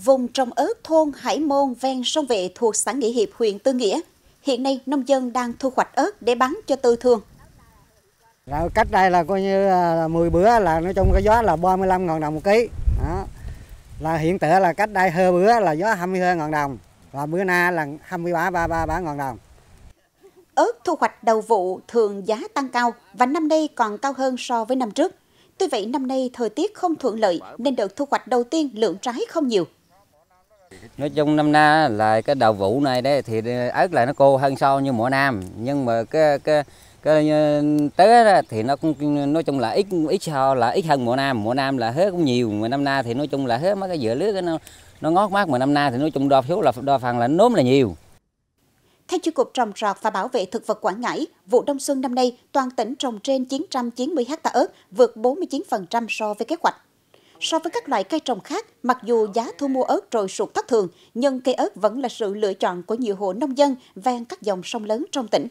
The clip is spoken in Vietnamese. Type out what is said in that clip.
Vùng trồng ớt thôn Hải Môn ven sông Vệ thuộc xã Nghĩa Hiệp, huyện Tư Nghĩa. Hiện nay nông dân đang thu hoạch ớt để bán cho tư thương. Rồi cách đây là coi như là 10 bữa là nói chung cái gió là 35 ngàn đồng một ký. Đó. Là hiện tại là cách đây hơi bữa là giá 22 ngàn đồng, và bữa nay là 23 33 ngàn đồng. Ớt thu hoạch đầu vụ thường giá tăng cao và năm nay còn cao hơn so với năm trước. Tuy vậy năm nay thời tiết không thuận lợi nên đợt thu hoạch đầu tiên lượng trái không nhiều nói chung năm nay là cái đầu vụ này đấy thì ớt là nó cô hơn so như mỗi năm nhưng mà cái cái cái ờ, tới thì nó cũng nói chung là ít ít so là ít hơn mỗi năm mỗi năm là hết cũng nhiều mà năm nay thì nói chung là hết mấy cái dừa lướt nó nó ngót mát mà năm nay thì nói chung đo số là đo phần là nốm là nhiều theo Chi cục trồng trọt và bảo vệ thực vật Quảng Ngãi, vụ đông xuân năm nay toàn tỉnh trồng trên 990 ha ớt, vượt 49% so với kế hoạch. So với các loại cây trồng khác, mặc dù giá thu mua ớt rồi sụt thất thường, nhưng cây ớt vẫn là sự lựa chọn của nhiều hộ nông dân ven các dòng sông lớn trong tỉnh.